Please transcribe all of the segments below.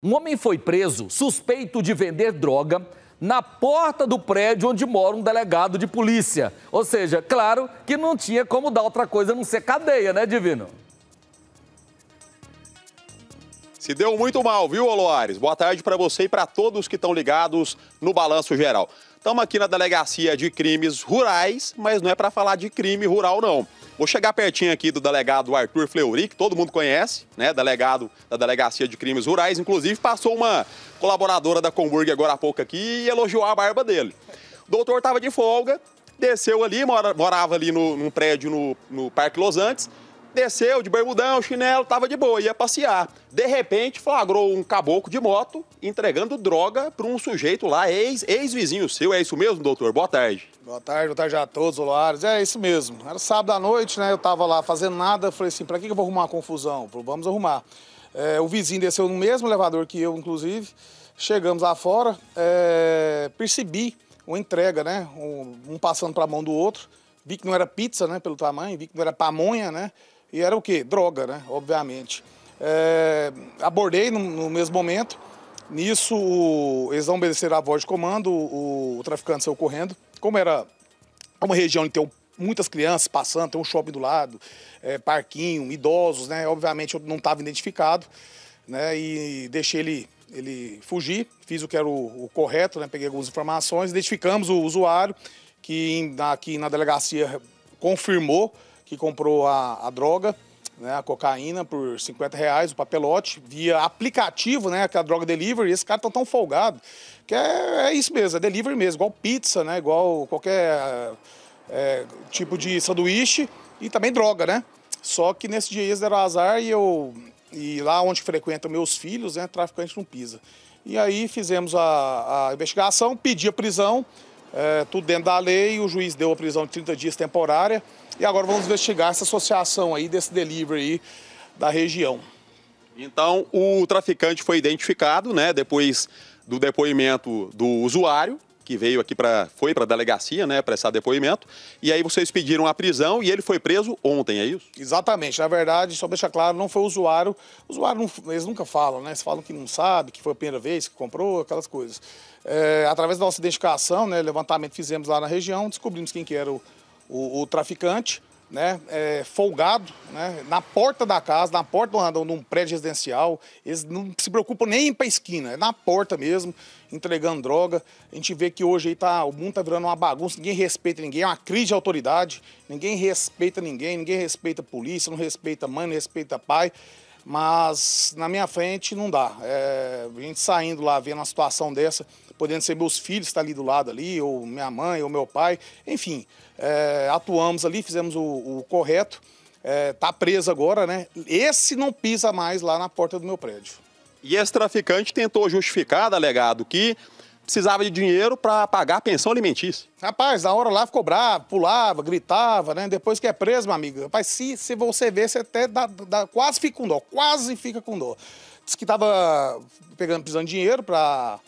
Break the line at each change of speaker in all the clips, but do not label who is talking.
Um homem foi preso suspeito de vender droga na porta do prédio onde mora um delegado de polícia. Ou seja, claro que não tinha como dar outra coisa a não ser cadeia, né, Divino? Se deu muito mal, viu,
Aloares? Boa tarde para você e para todos que estão ligados no Balanço Geral. Estamos aqui na delegacia de crimes rurais, mas não é para falar de crime rural, não. Vou chegar pertinho aqui do delegado Arthur Fleury, que todo mundo conhece, né? Delegado da Delegacia de Crimes Rurais. Inclusive, passou uma colaboradora da Comburg agora há pouco aqui e elogiou a barba dele. O doutor estava de folga, desceu ali, morava ali no, num prédio no, no Parque Los Andes, desceu de bermudão, chinelo, tava de boa, ia passear. De repente, flagrou um caboclo de moto entregando droga para um sujeito lá, ex-vizinho ex seu. É isso mesmo, doutor? Boa tarde. Boa tarde, boa tarde a todos, Loares. É isso mesmo. Era sábado à noite, né? Eu tava lá fazendo
nada. Falei assim: para que eu vou arrumar confusão? Falei, Vamos arrumar. É, o vizinho desceu no mesmo elevador que eu, inclusive. Chegamos lá fora, é, percebi uma entrega, né? Um, um passando para a mão do outro. Vi que não era pizza, né? Pelo tamanho, vi que não era pamonha, né? E era o quê? Droga, né? Obviamente. É, abordei no, no, mesmo momento. Nisso, o, eles não obedeceram a voz de comando, o, o traficante saiu correndo. Como era uma região onde tem muitas crianças passando, tem um shopping do lado, é, parquinho, idosos, né? Obviamente eu não estava identificado, né? E deixei ele, ele fugir, fiz o que era o, o correto, né? Peguei algumas informações, identificamos o usuário, que aqui na delegacia confirmou que comprou a, a droga, né, a cocaína, por 50 reais, o papelote, via aplicativo, né, aquela é droga delivery, e esse cara tão, folgado que é, é, isso mesmo, é delivery mesmo, igual pizza, né, igual qualquer é, tipo de sanduíche e também droga, né? Só que nesse dia eles deram azar e eu e lá onde frequentam meus filhos, né, traficante não pisa. E aí fizemos a, a investigação, pedi a prisão, é, tudo dentro da lei, o juiz deu a prisão de 30 dias temporária, e agora vamos investigar essa associação
aí desse delivery aí da região. Então, o traficante foi identificado, né, depois do depoimento do usuário, que veio aqui para foi para a delegacia, né, prestar depoimento. E aí vocês pediram a prisão e ele foi preso ontem, é isso?
Exatamente. Na verdade, só deixar claro, não foi o usuário. O usuário não, eles nunca falam, né? Eles falam que não sabe, que foi a primeira vez que comprou, aquelas coisas. É, através da nossa identificação, né, levantamento fizemos lá na região, descobrimos quem que era o o, o traficante, né, é, folgado, né, na porta da casa, na porta do de um prédio residencial. Eles não se preocupam nem para a esquina, é na porta mesmo, entregando droga. A gente vê que hoje aí tá, o mundo tá virando uma bagunça, ninguém respeita ninguém, é uma crise de autoridade, ninguém respeita ninguém, ninguém respeita a polícia, não respeita mãe, não respeita pai mas na minha frente não dá. É, a gente saindo lá, vendo uma situação dessa, podendo ser meus filhos estar tá ali do lado ali, ou minha mãe, ou meu pai, enfim, é, atuamos ali, fizemos o, o correto. É, tá preso agora, né? Esse não pisa mais lá na porta do meu prédio.
E esse traficante tentou justificar, delegado, que precisava de dinheiro para pagar a pensão alimentícia. Rapaz, na hora lá ficou bravo, pulava, gritava, né? Depois que é preso, meu amigo, rapaz, se, se você
ver, você até dá, dá, quase fica com dó, quase fica com dó. Diz que tava pegando, precisando de dinheiro para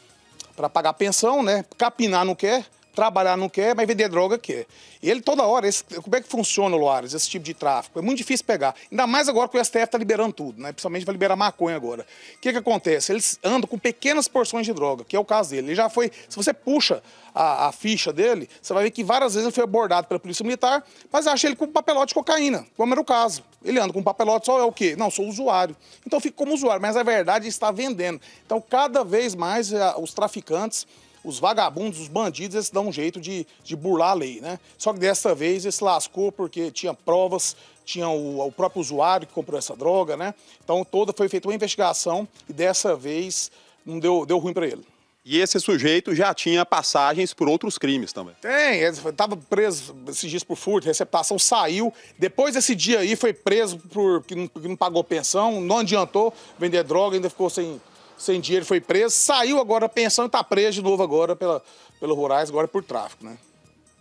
pagar a pensão, né? Capinar não quer trabalhar não quer, mas vender droga quer. E ele toda hora, esse, como é que funciona, Luares, esse tipo de tráfico? É muito difícil pegar. Ainda mais agora que o STF está liberando tudo, né? Principalmente vai liberar maconha agora. O que, que acontece? Eles andam com pequenas porções de droga, que é o caso dele. Ele já foi. Se você puxa a, a ficha dele, você vai ver que várias vezes ele foi abordado pela polícia militar, mas acha ele com papelote de cocaína, como era o caso. Ele anda com papelote só é o quê? Não, sou usuário. Então fica como usuário, mas na verdade está vendendo. Então, cada vez mais eh, os traficantes os vagabundos, os bandidos, eles dão um jeito de, de burlar a lei, né? Só que dessa vez ele se lascou porque tinha provas, tinha o, o próprio usuário que comprou essa droga, né? Então toda foi feita uma investigação e dessa vez
não deu, deu ruim para ele. E esse sujeito já tinha passagens por outros crimes também.
Tem, estava preso esses dias por furto, receptação, saiu. Depois desse dia aí foi preso porque não, não, pagou pensão, não adiantou vender droga, ainda ficou sem sem dinheiro, foi preso, saiu agora da pensão e está preso de novo agora pela, pelo Rurais, agora por tráfico, né?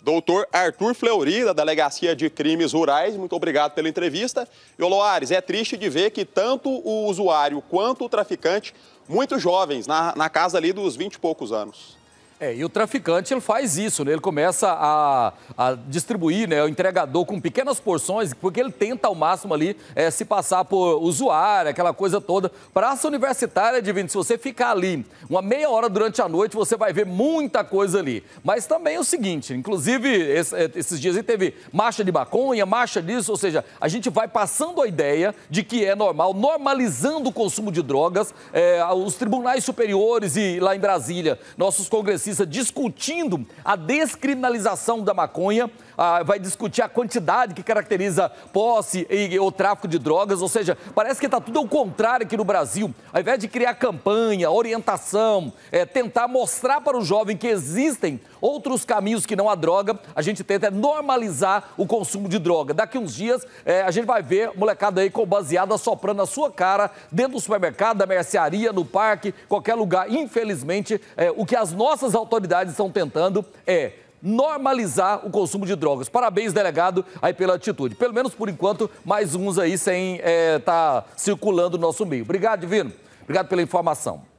Doutor Arthur Fleury, da Delegacia de Crimes Rurais, muito obrigado pela entrevista. E, Loares, é triste de ver que tanto o usuário quanto o traficante, muito jovens, na, na casa ali dos 20 e poucos anos.
É, e o traficante ele faz isso, né? Ele começa a, a distribuir, né? O entregador com pequenas porções, porque ele tenta ao máximo ali é, se passar por usuário, aquela coisa toda. Praça Universitária, Divino, se você ficar ali uma meia hora durante a noite, você vai ver muita coisa ali. Mas também é o seguinte, inclusive esse, é, esses dias aí teve marcha de maconha, marcha disso, ou seja, a gente vai passando a ideia de que é normal, normalizando o consumo de drogas. É, os tribunais superiores e lá em Brasília, nossos congressistas discutindo a descriminalização da maconha ah, vai discutir a quantidade que caracteriza posse e, ou tráfico de drogas, ou seja, parece que está tudo ao contrário aqui no Brasil. Ao invés de criar campanha, orientação, é, tentar mostrar para o jovem que existem outros caminhos que não a droga, a gente tenta normalizar o consumo de droga. Daqui uns dias é, a gente vai ver molecada aí com baseada soprando a sua cara dentro do supermercado, da mercearia, no parque, qualquer lugar. Infelizmente, é, o que as nossas autoridades estão tentando é normalizar o consumo de drogas. Parabéns, delegado, aí pela atitude. Pelo menos por enquanto, mais uns aí sem estar eh, é, tá circulando no nosso meio. Obrigado, Divino. Obrigado pela informação.